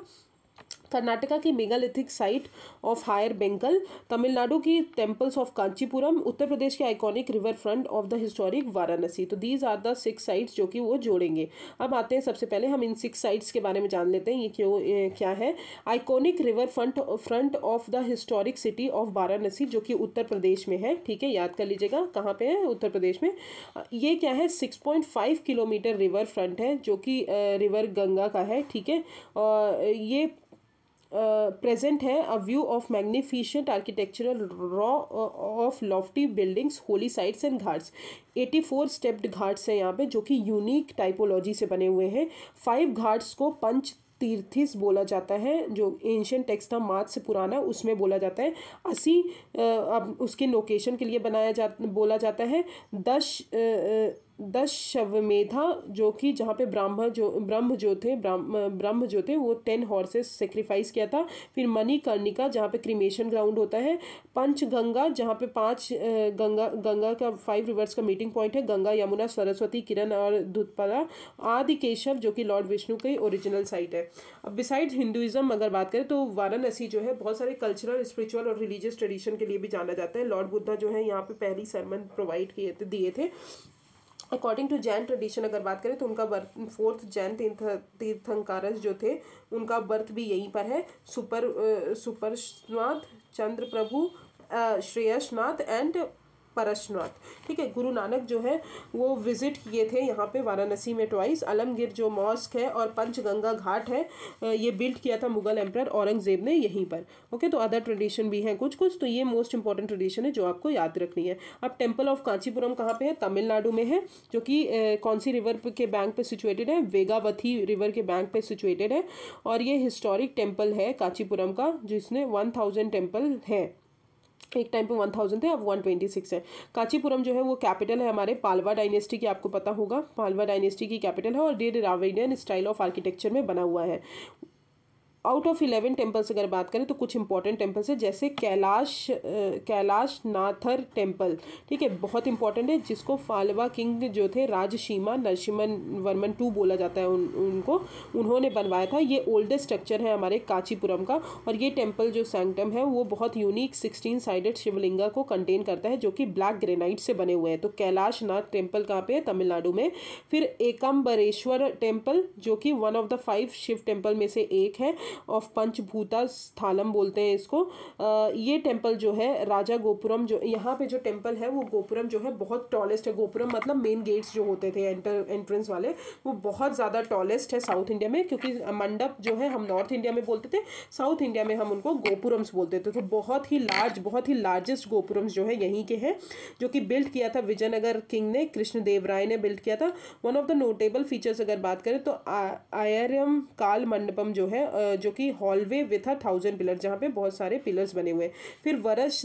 कर्नाटका की megalithic site of Hire Benakal Tamil Nadu की टेम्पल्स ऑफ कांचीपुरम उत्तर प्रदेश के iconic river front of the historic Varanasi तो these are the six sites जो कि वो जोड़ेंगे अब आते हैं सबसे पहले हम इन सिक्स साइट्स के बारे में जान लेते हैं ये क्यों ए, क्या है iconic river front front of the historic city of Varanasi जो कि उत्तर प्रदेश में है ठीक है याद कर लीजिएगा कहाँ पर है उत्तर प्रदेश में ये क्या है six point five kilometer river front है जो कि रिवर गंगा का है ठीक है और ये प्रेजेंट है a view of magnificent architectural row of lofty buildings holy sites and ghats eighty four stepped ghats हैं यहाँ पे जो कि यूनिक टाइपोलॉजी से बने हुए हैं फाइव घाट्स को पंच तीर्थिस बोला जाता है जो एंशियन टेक्स्ट था मात से पुराना उसमें बोला जाता है अस्सी uh, अब उसके लोकेशन के लिए बनाया जा बोला जाता है दस uh, uh, दस शवमेधा जो कि जहाँ पे ब्राह्मण जो ब्रह्म जो थे ब्रह्म जो थे वो टेन हॉर्सेस सेक्रीफाइस किया था फिर मणिकर्णिका जहाँ पे क्रीमेशन ग्राउंड होता है पंच गंगा जहाँ पे पांच गंगा गंगा का फाइव रिवर्स का मीटिंग पॉइंट है गंगा यमुना सरस्वती किरण और धुतपरा आदि केशव जो कि लॉर्ड विष्णु की ओरिजिनल साइट है अब बिसाइड हिंदुज़म अगर बात करें तो वाराणसी जो है बहुत सारे कल्चरल स्परिचुअल और रिलीजियस ट्रेडिशन के लिए भी जाना जाता है लॉर्ड बुद्धा जो है यहाँ पर पहली सरमन प्रोवाइड किए दिए थे अकॉर्डिंग टू जैन ट्रेडिशन अगर बात करें तो उनका बर्थ फोर्थ जैन तीर्थ तीर्थंकारस जो थे उनका बर्थ भी यहीं पर है सुपर सुपरनाथ चंद्र प्रभु श्रेयसनाथ एंड परशनाथ ठीक है गुरु नानक जो है वो विज़िट किए थे यहाँ पे वाराणसी में ट्वाइस आलमगीर जो मॉस्क है और पंचगंगा घाट है ये बिल्ड किया था मुगल एम्प्रायर औरंगज़ेब ने यहीं पर ओके तो अदर ट्रेडिशन भी हैं कुछ कुछ तो ये मोस्ट इंपॉर्टेंट ट्रेडिशन है जो आपको याद रखनी है अब टेम्पल ऑफ कांचीपुरम कहाँ पर है तमिलनाडु में है जो कि कौन सी रिवर के बैंक पर सिचुएटेड है वेगावथी रिवर के बैंक पर सिचुएटेड है और ये हिस्टोरिक टेम्पल है कांचीपुरम का जिसने वन थाउजेंड टेम्पल है एक टाइम पे वन थाउजेंड थे अब वन ट्वेंटी सिक्स है कांचीपुरम जो है वो कैपिटल है हमारे पालवा डायनेस्टी की आपको पता होगा पालवा डायनेस्टी की कैपिटल है और Dravidian style of architecture में बना हुआ है आउट ऑफ इलेवन टेम्पल्स अगर बात करें तो कुछ इंपॉर्टेंट टेम्पल्स है जैसे कैलाश कैलाश नाथर टेम्पल ठीक है बहुत इंपॉर्टेंट है जिसको फालवा किंग जो थे राजशीमा नरसिमन वर्मन टू बोला जाता है उन उनको उन्होंने बनवाया था ये ओल्डेस्ट स्ट्रक्चर है हमारे कांचीपुरम का और ये टेम्पल जो सैंगटम है वो बहुत यूनिक सिक्सटीन साइडेड शिवलिंगा को कंटेन करता है जो कि ब्लैक ग्रेनाइट से बने हुए हैं तो कैलाश नाथ टेम्पल कहाँ पे है तमिलनाडु में फिर एकम्बरेश्वर टेम्पल जो कि one of the five Shiva temple में से एक है ऑफ पंचभूता स्थालम बोलते हैं इसको आ, ये टेम्पल जो है राजा गोपुरम जो यहाँ पे जो टेम्पल है वो गोपुरम जो है बहुत टॉलेस्ट है गोपुरम मतलब मेन गेट्स जो होते थे एंटर एंट्रेंस वाले वो बहुत ज़्यादा टॉलेस्ट है साउथ इंडिया में क्योंकि मंडप जो है हम नॉर्थ इंडिया में बोलते थे साउथ इंडिया में हम उनको गोपुरम्स बोलते थे तो बहुत ही लार्ज बहुत ही लार्जेस्ट गोपुरम्स जो है यहीं के हैं जो कि बिल्ड किया था विजयनगर किंग ने कृष्णदेव राय ने बिल्ड किया था one of the notable features अगर बात करें तो आयरम काल मंडपम जो है जो कि hallway with a thousand pillar जहाँ पे बहुत सारे पिलर्स बने हुए हैं फिर वरश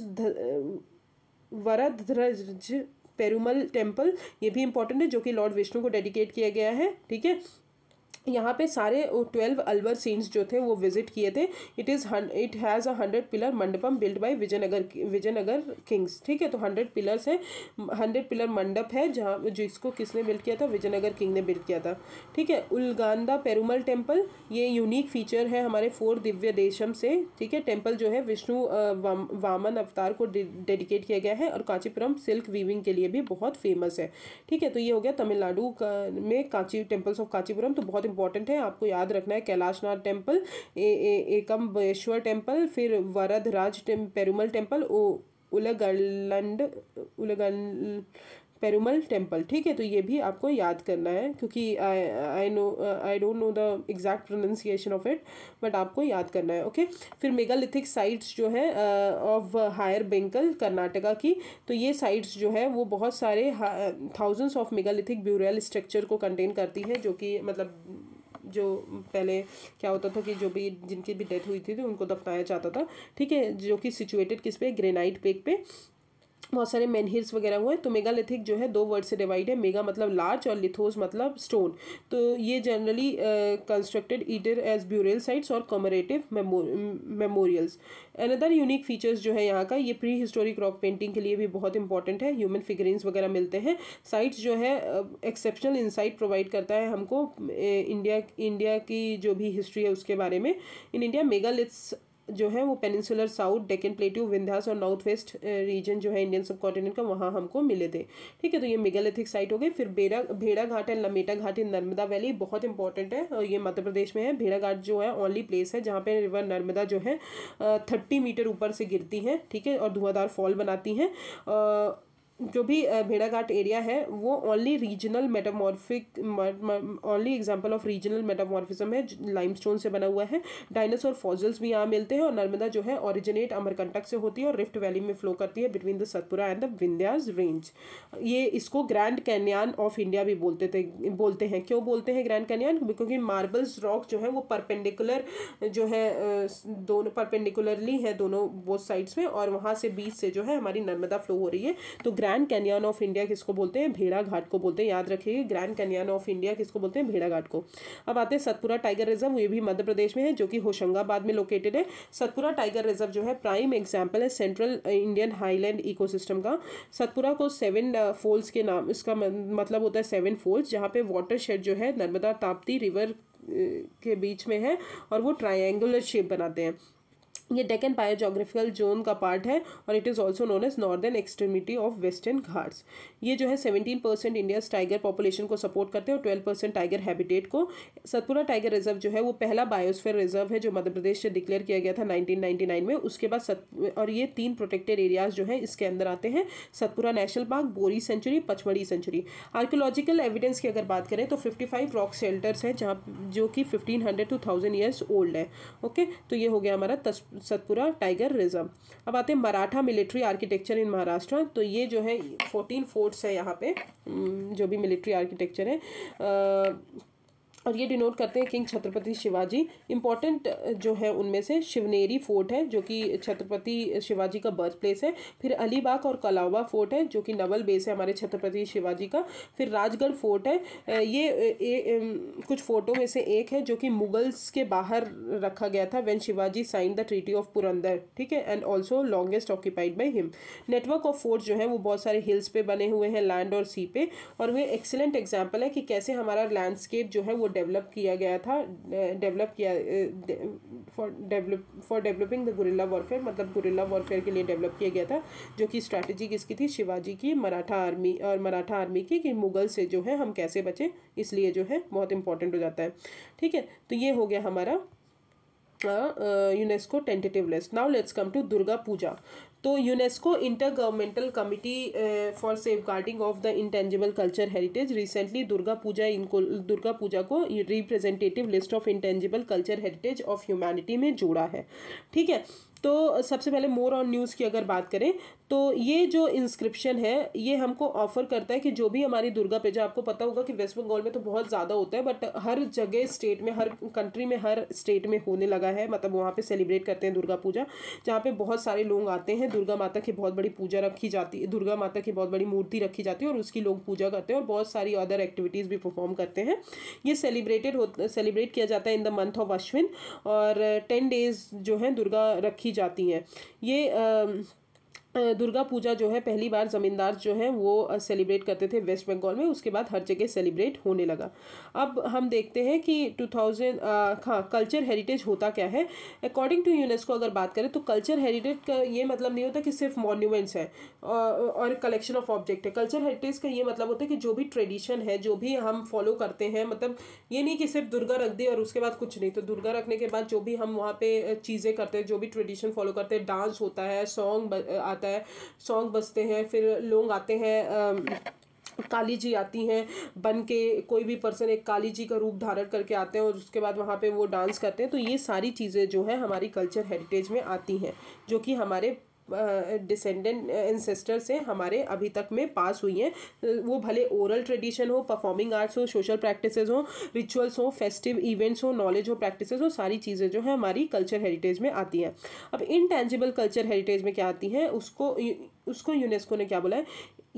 वरध्रज पेरुमल टेम्पल ये भी इंपॉर्टेंट है जो कि लॉर्ड विष्णु को डेडिकेट किया गया है ठीक है यहाँ पे सारे ट्वेल्व अलवर सीन्स जो थे वो विजिट किए थे it is it has a hundred pillar mandapam build by Vijayanagar Vijayanagar kings ठीक है तो हंड्रेड पिलर्स हैं हंड्रेड पिलर मंडप है जहाँ जिसको किसने बिल्ड किया था विजयनगर किंग ने बिल्ड किया था ठीक है उलगांदा पेरूमल टेम्पल ये यूनिक फीचर है हमारे फोर दिव्य देशम से ठीक है टेम्पल जो है विष्णु वाम, वामन अवतार को डेडिकेट किया गया है और कांचीपुरम सिल्क वीविंग के लिए भी बहुत फेमस है ठीक है तो ये हो गया तमिलनाडु का में कांची टेम्पल्स ऑफ कांचीपुरम तो बहुत इंपॉर्टेंट है आपको याद रखना है कैलाशनाथ टेम्पल एकम्बेश्वर टेम्पल फिर Varadaraja temple, Perumal temple Ulagalanda Ulagal Perumal temple ठीक है तो ये भी आपको याद करना है क्योंकि I I know I don't know the exact pronunciation of it but आपको याद करना है ओके फिर मेगालिथिक साइट्स जो है ऑफ हायर बेंकल कर्नाटका की तो ये साइट्स जो है वो बहुत सारे thousands of megalithic burial structure को कंटेन करती है जो कि मतलब जो पहले क्या होता था कि जो भी जिनकी भी डेथ हुई थी, थी तो उनको दफनाया जाता था ठीक है जो कि सिचुएटेड किस पे ग्रेनाइट पेक पे बहुत सारे मैनहिल्स वगैरह हुए हैं तो मेगालिथिक जो है दो वर्ड से डिवाइड है मेगा मतलब लार्ज और लिथोस मतलब स्टोन तो ये generally constructed eater age burial sites और commemorative memorials another unique features जो है यहाँ का ये प्री हिस्टोरिक रॉक पेंटिंग के लिए भी बहुत इंपॉर्टेंट है ह्यूमन फिगरिंग्स वगैरह मिलते हैं साइट्स जो है एक्सेप्शनल इंसाइट प्रोवाइड करता है हमको इंडिया uh, इंडिया की जो भी हिस्ट्री है उसके बारे में इन इंडिया मेगालिथ्स जो है वो peninsular south Deccan plateau Vindhyas और नॉर्थ वेस्ट रीजन जो है इंडियन सब कॉन्टिनेंट का वहाँ हमको मिले थे ठीक है तो ये मेगालिथिक साइट हो गई फिर Beda Bheda Ghat and Lameta Ghat in Narmada valley बहुत इंपॉर्टेंट है और ये मध्य प्रदेश में है भेड़ा घाट जो है ओनली प्लेस है जहाँ पे रिवर नर्मदा जो है थर्टी मीटर ऊपर से गिरती है ठीक है और धुआंधार फॉल बनाती हैं जो भी भेड़ाघाट एरिया है वो only regional metamorphic only example of regional metamorphism है लाइमस्टोन से बना हुआ है डायनासोर फॉजल्स भी यहाँ मिलते हैं और नर्मदा जो है ओरिजिनेट अमरकंटक से होती है और रिफ्ट वैली में फ्लो करती है between the Satpura and the Vindhyas range ये इसको ग्रैंड कैनियन ऑफ इंडिया भी बोलते थे बोलते हैं क्यों बोलते हैं ग्रैंड कैनियन क्योंकि मार्बल्स रॉक जो है वो परपेंडिकुलर जो है दोनों परपेंडिकुलरली है दोनों बोथ साइड्स में और वहाँ से बीच से जो है हमारी नर्मदा फ्लो हो रही है तो grand grand canyon of India किसको बोलते हैं भेड़ा घाट को बोलते हैं याद रखिए ग्रैंड कैनियन ऑफ इंडिया किसको बोलते हैं भेड़ा घाट को अब आते हैं सतपुरा टाइगर रिजर्व ये भी मध्य प्रदेश में है जो कि होशंगाबाद में लोकेटेड है सतपुरा टाइगर रिजर्व जो है प्राइम एग्जाम्पल है सेंट्रल इंडियन हाईलैंड इको का सतपुरा को सेवन फोल्स uh, के नाम इसका मतलब होता है सेवन फोल्स जहाँ पे वाटर शेड जो है नर्मदा ताप्ती रिवर uh, के बीच में है और वो ट्रायंगुलर शेप बनाते हैं ये डेकन बायोजोग्राफिकल जोन का पार्ट है और it is also known as northern extremity of western ghats ये जो है seventeen percent India's tiger population को सपोर्ट करते हैं और ट्वेल्व परसेंट टाइगर हैबिटेट को सतपुरा टाइगर रिजर्व जो है वो पहला बायोस्फेयर रिजर्व है जो मध्य प्रदेश से डिक्लेयर किया गया था नाइनटीन में उसके बाद सत और ये तीन प्रोटेक्टेड एरियाज जो है इसके अंदर आते हैं Satpura national park Bori sanctuary Pachmarhi sanctuary archaeological evidence की अगर बात करें तो फिफ्टी फाइव रॉक शेल्टर्स हैं जहाँ जो कि fifteen hundred to thousand years old है ओके तो ये हो गया हमारा तस सतपुरा टाइगर रिजर्व अब आते हैं Maratha military architecture in Maharashtra तो ये जो है फोर्टीन फोर्ट्स है यहाँ पे जो भी मिलिट्री आर्किटेक्चर है आ, और ये डिनोट करते हैं किंग छत्रपति शिवाजी इंपॉर्टेंट जो है उनमें से शिवनेरी फोर्ट है जो कि छत्रपति शिवाजी का बर्थ प्लेस है फिर अलीबाग और कलावा फोर्ट है जो कि नवल बेस है हमारे छत्रपति शिवाजी का फिर राजगढ़ फोर्ट है ये ए, ए, कुछ फोटो में से एक है जो कि मुगल्स के बाहर रखा गया था when Shivaji sign the treaty of Purandar ठीक है and also longest occupied by him network of fort जो है वो बहुत सारे हिल्स पे बने हुए हैं लैंड और सी पे और वे एक्सेलेंट एग्जाम्पल है कि कैसे हमारा लैंडस्केप जो है वो डेवलप किया गया था डेवलप किया for develop for developing the guerrilla warfare मतलब गुरिल्ला वॉरफेयर के लिए डेवलप किया गया था जो कि स्ट्रैटेजी किसकी थी शिवाजी की मराठा आर्मी और मराठा आर्मी की कि मुगल से जो है हम कैसे बचें इसलिए जो है बहुत इंपॉर्टेंट हो जाता है ठीक है तो ये हो गया हमारा UNESCO tentative list now let's come to Durga Puja तो UNESCO intergovernmental committee for safeguarding of the intangible culture heritage recently Durga Puja इनको दुर्गा पूजा को representative list of intangible culture heritage of humanity में जोड़ा है ठीक है तो सबसे पहले मोर ऑन न्यूज़ की अगर बात करें तो ये जो इंस्क्रिप्शन है ये हमको ऑफर करता है कि जो भी हमारी दुर्गा पूजा आपको पता होगा कि वेस्ट बंगाल में तो बहुत ज़्यादा होता है बट हर जगह स्टेट में हर कंट्री में हर स्टेट में होने लगा है मतलब वहाँ पे सेलिब्रेट करते हैं दुर्गा पूजा जहाँ पे बहुत सारे लोग आते हैं दुर्गा माता की बहुत बड़ी पूजा रखी जाती है दुर्गा माता की बहुत बड़ी मूर्ति रखी जाती है और उसकी लोग पूजा करते हैं और बहुत सारी अदर एक्टिविटीज़ भी परफॉर्म करते हैं ये सेलिब्रेटेड हो सेलिब्रेट किया जाता है in the month of Ashwin और टेन डेज जो हैं दुर्गा रखी जाती हैं ये आ, दुर्गा पूजा जो है पहली बार ज़मींदार जो है वो सेलिब्रेट करते थे वेस्ट बंगाल में उसके बाद हर जगह सेलिब्रेट होने लगा अब हम देखते हैं कि 2000 हाँ कल्चर हेरिटेज होता क्या है अकॉर्डिंग टू यूनेस्को अगर बात करें तो कल्चर हेरिटेज का ये मतलब नहीं होता कि सिर्फ मॉन्यूमेंट्स हैं और कलेक्शन ऑफ ऑब्जेक्ट है कल्चर हेरिटेज का ये मतलब होता है कि जो भी ट्रेडिशन है जो भी हम फॉलो करते हैं मतलब ये नहीं कि सिर्फ दुर्गा रख दी और उसके बाद कुछ नहीं तो दुर्गा रखने के बाद जो भी हम वहाँ पर चीज़ें करते हैं जो भी ट्रेडिशन फॉलो करते हैं डांस होता है सॉन्ग आता है सॉन्ग बजते हैं फिर लोग आते हैं काली जी आती हैं बन के कोई भी पर्सन एक काली जी का रूप धारण करके आते हैं और उसके बाद वहाँ पे वो डांस करते हैं तो ये सारी चीज़ें जो है हमारी कल्चर हेरिटेज में आती हैं जो कि हमारे डिसेंडेंट इंसेस्टर से हमारे अभी तक में पास हुई हैं वो भले ओरल ट्रेडिशन हो परफॉर्मिंग आर्ट्स हो सोशल प्रैक्टिस हो रिचुअल्स हो फेस्टिव इवेंट्स हो नॉलेज हो प्रैक्टिस हो सारी चीज़ें जो है हमारी कल्चर हेरिटेज में आती हैं अब इनटेंजिबल कल्चर हेरिटेज में क्या आती हैं उसको उसको यूनेस्को ने क्या बोला है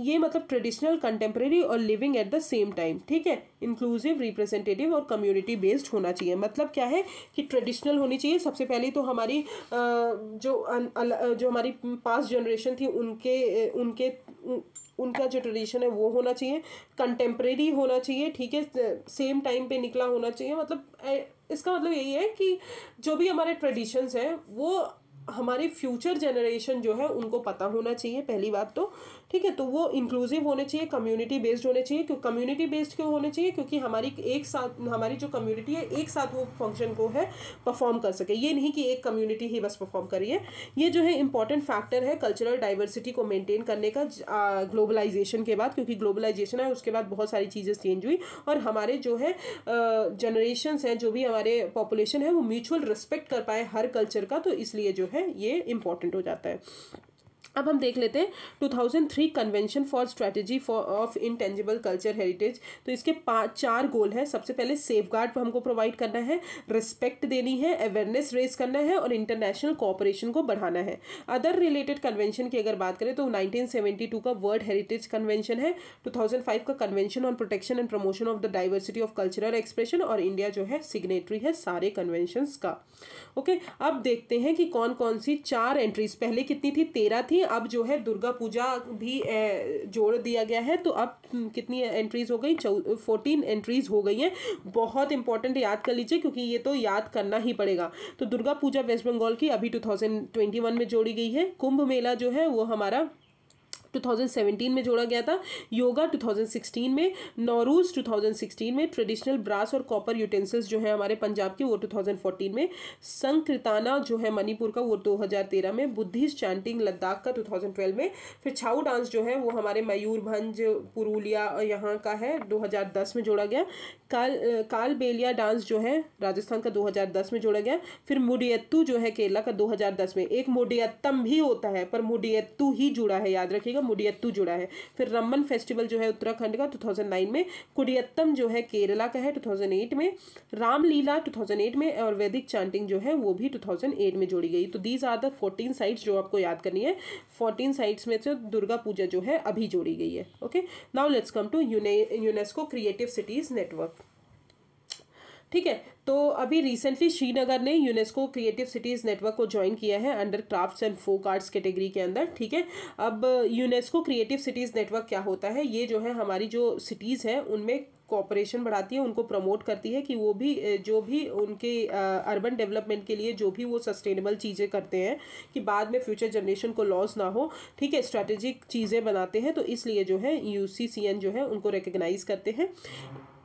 ये मतलब ट्रेडिशनल कंटेम्प्रेरी और living at the same time ठीक है इंक्लूसिव रिप्रेजेंटेटिव और कम्युनिटी बेस्ड होना चाहिए मतलब क्या है कि ट्रेडिशनल होनी चाहिए सबसे पहले तो हमारी जो जो हमारी पास जनरेशन थी उनके उनके उनका जो ट्रेडिशन है वो होना चाहिए कंटेम्प्रेरी होना चाहिए ठीक है सेम टाइम पे निकला होना चाहिए मतलब इसका मतलब यही है कि जो भी हमारे ट्रेडिशंस हैं वो हमारे फ्यूचर जनरेशन जो है उनको पता होना चाहिए पहली बात तो ठीक है तो वो इंक्लूसिव होने चाहिए कम्युनिटी बेस्ड होने चाहिए क्योंकि कम्युनिटी बेस्ड क्यों होने चाहिए क्योंकि हमारी एक साथ हमारी जो कम्युनिटी है एक साथ वो फंक्शन को है परफॉर्म कर सके ये नहीं कि एक कम्युनिटी ही बस परफॉर्म करिए ये जो है इंपॉर्टेंट फैक्टर है कल्चरल डाइवर्सिटी को मेनटेन करने का ग्लोबलाइजेशन के बाद क्योंकि ग्लोबलाइजेशन है उसके बाद बहुत सारी चीज़ें चेंज हुई और हमारे जो है जनरेशन हैं जो भी हमारे पॉपुलेशन है वो म्यूचुअल रिस्पेक्ट कर पाए हर कल्चर का तो इसलिए जो है ये इंपॉर्टेंट हो जाता है अब हम देख लेते हैं 2003 convention for strategy for of intangible culture heritage तो इसके पाँच चार गोल हैं सबसे पहले सेफ गार्ड हमको प्रोवाइड करना है रिस्पेक्ट देनी है अवेयरनेस रेज करना है और इंटरनेशनल कॉपरेशन को बढ़ाना है अदर रिलेटेड कन्वेंशन की अगर बात करें तो 1972 का वर्ल्ड हेरिटेज कन्वेंशन है 2005 का convention on protection and promotion of the diversity of cultural expression और इंडिया जो है सिग्नेटरी है सारे कन्वेंशन का ओके अब देखते हैं कि कौन कौन सी चार एंट्रीज पहले कितनी थी तेरह थी ही अब जो है दुर्गा पूजा भी जोड़ दिया गया है तो अब हम्म, कितनी एंट्रीज हो गई फोर्टीन एंट्रीज हो गई हैं बहुत इंपॉर्टेंट याद कर लीजिए क्योंकि ये तो याद करना ही पड़ेगा तो दुर्गा पूजा वेस्ट बंगाल की अभी टू में जोड़ी गई है कुंभ मेला जो है वो हमारा 2017 में जोड़ा गया था योगा 2016 में नौरूज 2016 में ट्रेडिशनल ब्रास और कॉपर यूटेंसिल्स जो है हमारे पंजाब के वो 2014 में संकृताना जो है मणिपुर का वो 2013 में बुद्धिस्ट चैंटिंग लद्दाख का 2012 में फिर छाऊ डांस जो है वो हमारे मयूरभंज पुरुलिया यहाँ का है 2010 में जोड़ा गया काल काल बेलिया डांस जो है राजस्थान का 2010 में जोड़ा गया फिर मुडियत्तू जो है केरला का 2010 में एक मुडियत्तम भी होता है पर मुडियत्तू ही जुड़ा है याद रखिएगा का मुडियत्तू जुड़ा है फिर रमन फेस्टिवल जो है उत्तराखंड का 2009 में कुडियत्तम जो है केरला का है 2008 में रामलीला 2008 में और वैदिक चांटिंग जो है वो भी 2008 में जोड़ी गई तो these are the fourteen sites जो आपको याद करनी है फोर्टीन साइट्स में से दुर्गा पूजा जो है अभी जोड़ी गई है okay now let's come to UNESCO creative cities network ठीक है तो अभी रिसेंटली श्रीनगर ने यूनेस्को क्रिएटिव सिटीज़ नेटवर्क को ज्वाइन किया है under crafts and folk arts category के अंदर ठीक है अब यूनेस्को क्रिएटिव सिटीज़ नेटवर्क क्या होता है ये जो है हमारी जो सिटीज़ हैं उनमें कॉपरेशन बढ़ाती है उनको प्रमोट करती है कि वो भी जो भी उनके अर्बन डेवलपमेंट के लिए जो भी वो सस्टेनेबल चीज़ें करते हैं कि बाद में फ्यूचर जनरेशन को लॉस ना हो ठीक है स्ट्रैटेजिक चीज़ें बनाते हैं तो इसलिए जो है यू जो है उनको रिकग्नाइज करते हैं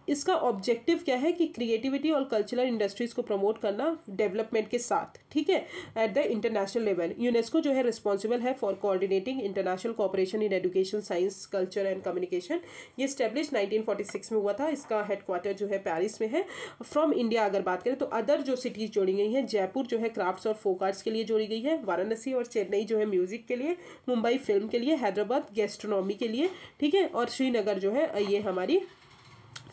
इसका ऑब्जेक्टिव क्या है कि क्रिएटिविटी और कल्चरल इंडस्ट्रीज़ को प्रमोट करना डेवलपमेंट के साथ ठीक है at the international level UNESCO जो है रिस्पॉन्सिबल है for coordinating international cooperation in education science culture and communication ये स्टेब्लिश 1946 में हुआ था इसका हेडक्वार्टर जो है पैरिस में है फ्रॉम इंडिया अगर बात करें तो अदर जो सिटीज़ जोड़ी गई हैं जयपुर जो है क्राफ्ट्स और फोक आर्ट्स के लिए जोड़ी गई है वाराणसी और चेन्नई जो है म्यूज़िक के लिए मुंबई फिल्म के लिए हैदराबाद गेस्ट्रोनॉमी के लिए ठीक है और श्रीनगर जो है ये हमारी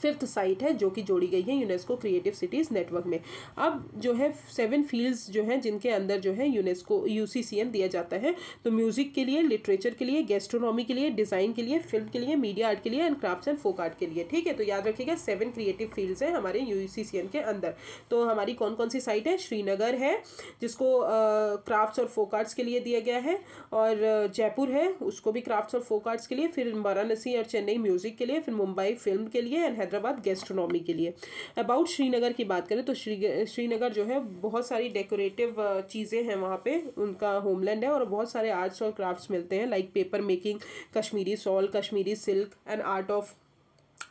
फिफ्थ साइट है जो कि जोड़ी गई है यूनेस्को क्रिएटिव सिटीज़ नेटवर्क में अब जो है सेवन फील्ड्स जो हैं जिनके अंदर जो है यूनेस्को यू दिया जाता है तो म्यूज़िक के लिए लिटरेचर के लिए गेस्ट्रोनॉमी के लिए डिज़ाइन के लिए फिल्म के लिए मीडिया आर्ट के लिए and craft and folk art के लिए ठीक है तो याद रखिएगा सेवन क्रिएटिव फील्ड्स हैं हमारे यू के अंदर तो हमारी कौन कौन सी साइट है श्रीनगर है जिसको क्राफ्ट और फोक आर्ट्स के लिए दिया गया है और जयपुर है उसको भी क्राफ्ट्स और फोक आर्ट्स के लिए फिर वाराणसी और चेन्नई म्यूज़िक के लिए फिर मुंबई फिल्म के लिए एंड हैदराबाद गेस्ट्रोनॉमी के लिए अबाउट श्रीनगर की बात करें तो श्री श्रीनगर जो है बहुत सारी डेकोरेटिव चीज़ें हैं वहाँ पे उनका होमलैंड है और बहुत सारे आर्ट्स और क्राफ्ट्स मिलते हैं like paper making Kashmiri shawl Kashmiri silk and art of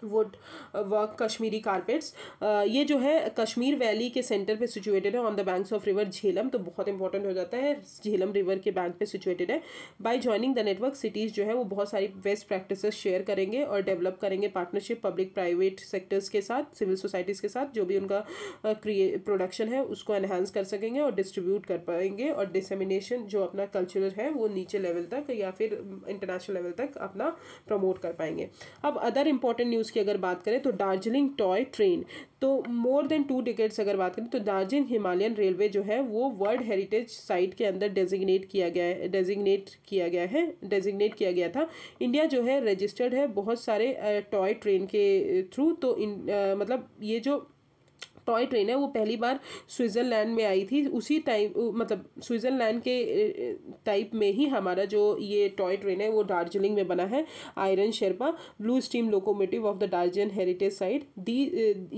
wood work Kashmiri carpets ये जो है कश्मीर वैली के सेंटर पे सिचुएटेड है on the banks of river Jhelum तो बहुत इंपॉर्टेंट हो जाता है झेलम रिवर के बैंक पे सिचुएटेड है by joining the network cities जो है वो बहुत सारी बेस्ट प्रैक्टिस शेयर करेंगे और डेवलप करेंगे पार्टनरशिप पब्लिक प्राइवेट सेक्टर्स के साथ सिविल सोसाइटीज़ के साथ जो भी उनका क्रिए uh, प्रोडक्शन है उसको एनहेंस कर सकेंगे और डिस्ट्रीब्यूट कर पाएंगे और डिसमिनेशन जो अपना कल्चरल है वो नीचे लेवल तक या फिर इंटरनेशनल लेवल तक अपना प्रमोट कर पाएंगे अब अदर इंपॉर्टेंट न्यूज़ की अगर बात करें तो दार्जिलिंग टॉय ट्रेन तो मोर देन टू डिकेट्स अगर बात करें तो दार्जिलिंग हिमालयन रेलवे जो है वो वर्ल्ड हेरिटेज साइट के अंदर डेजिग्नेट किया गया है डेजिग्नेट किया गया है डेजिग्नेट किया गया था इंडिया जो है रजिस्टर्ड है बहुत सारे टॉय ट्रेन के थ्रू तो इन आ, मतलब ये जो टॉय ट्रेन है वो पहली बार स्विट्ज़रलैंड में आई थी उसी टाइप मतलब स्विट्ज़रलैंड के टाइप में ही हमारा जो ये टॉय ट्रेन है वो दार्जिलिंग में बना है iron Sherpa blue steam locomotive of the Darjeeling heritage site the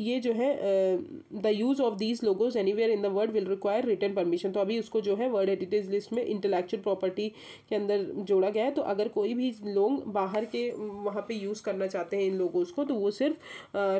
ये जो है the use of these logos any in the world will require written permission तो अभी उसको जो है वर्ल्ड हेरिटेज लिस्ट में इंटेलेक्चुअल प्रॉपर्टी के अंदर जोड़ा गया है तो अगर कोई भी लोग बाहर के वहाँ पर यूज़ करना चाहते हैं इन लोगों को तो वो सिर्फ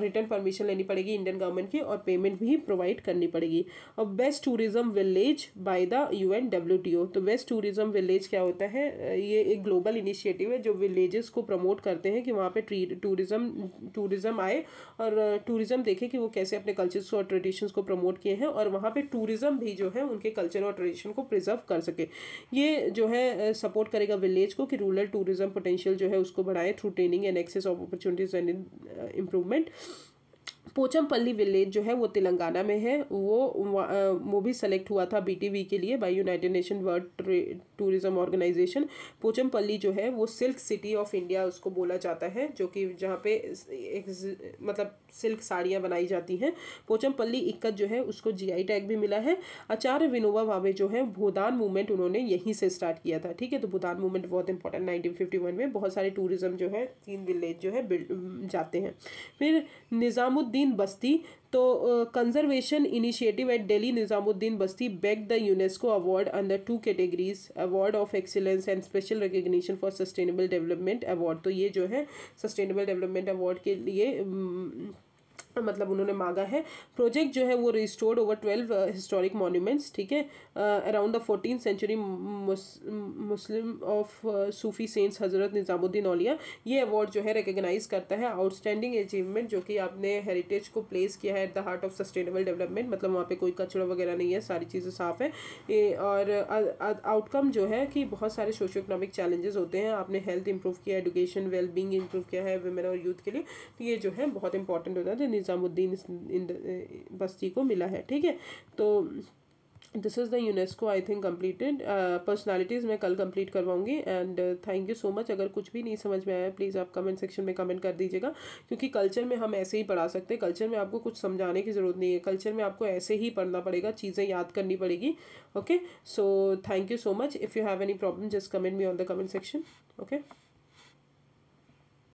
रिटर्न परमिशन लेनी पड़ेगी इंडियन गवर्नमेंट की और पेमेंट पेमेंट भी प्रोवाइड करनी पड़ेगी और best tourism village by the U N W T O तो बेस्ट टूरिज्म विलेज क्या होता है ये एक ग्लोबल इनिशिएटिव है जो विलेजेस को प्रमोट करते हैं कि वहाँ पे टूरिज्म टूरिज्म आए और टूरिज्म देखें कि वो कैसे अपने कल्चर्स और ट्रेडिशंस को प्रमोट किए हैं और वहाँ पर टूरिज्म भी जो है उनके कल्चर और ट्रेडिशन को प्रिजर्व कर सके ये जो है सपोर्ट करेगा विलेज को कि रूरल टूरिज्म पोटेंशियल जो है उसको बढ़ाए through training and access of opportunities and improvement Pochampally village जो है वो तेलंगाना में है वो वो भी सेलेक्ट हुआ था बीटीवी के लिए by United Nation World Tourism Organization Pochampally जो है वो सिल्क सिटी ऑफ इंडिया उसको बोला जाता है जो कि जहाँ पे एक मतलब सिल्क साड़ियाँ बनाई जाती हैं पोचमपल्ली इक्कत जो है उसको जी टैग भी मिला है आचार्य विनोबा भावे जो है भूदान मूवमेंट उन्होंने यहीं से स्टार्ट किया था ठीक है तो भूदान मूवमेंट बहुत इंपॉर्टेंट नाइनटीन में बहुत सारे टूरिज्म जो है तीन विलेज जो है जाते हैं फिर निज़ामुद्दीन निज़ामुद्दीन बस्ती तो conservation initiative at Delhi Nizamuddin Basti back the UNESCO award under two categories award of excellence and special recognition for sustainable development award तो ये जो है सस्टेनेबल डेवलपमेंट अवार्ड के लिए मतलब उन्होंने मांगा है प्रोजेक्ट जो है वो restored over twelve historic monuments ठीक है around the fourteen century Muslim of Sufi saints Hazrat Nizamuddin औलिया ये अवार्ड जो है रिकगनाइज करता है आउटस्टैंडिंग अचीवमेंट जो कि आपने हेरिटेज को प्लेस किया है at the heart of sustainable development मतलब वहाँ पर कोई कचरा वगैरह नहीं है सारी चीज़ें साफ है ए, और आउटकम जो है कि बहुत सारे सोशो इकोनॉमिक चैलेंजेस होते हैं आपने हेल्थ इंप्रूव किया एजुकेशन वेलबींग इंप्रूव किया है वेमेन और यूथ के लिए तो ये जो है बहुत इंपॉर्टेंट होता है निज़ामुद्दीन बस्ती को मिला है ठीक है तो this is the UNESCO I think completed personalities मैं कल कम्प्लीट करवाऊंगी and thank you so much अगर कुछ भी नहीं समझ में आया प्लीज़ आप कमेंट सेक्शन में कमेंट कर दीजिएगा क्योंकि कल्चर में हम ऐसे ही पढ़ा सकते हैं कल्चर में आपको कुछ समझाने की ज़रूरत नहीं है कल्चर में आपको ऐसे ही पढ़ना पड़ेगा चीज़ें याद करनी पड़ेगी okay so thank you so much if you have any problem just comment me on the comment section okay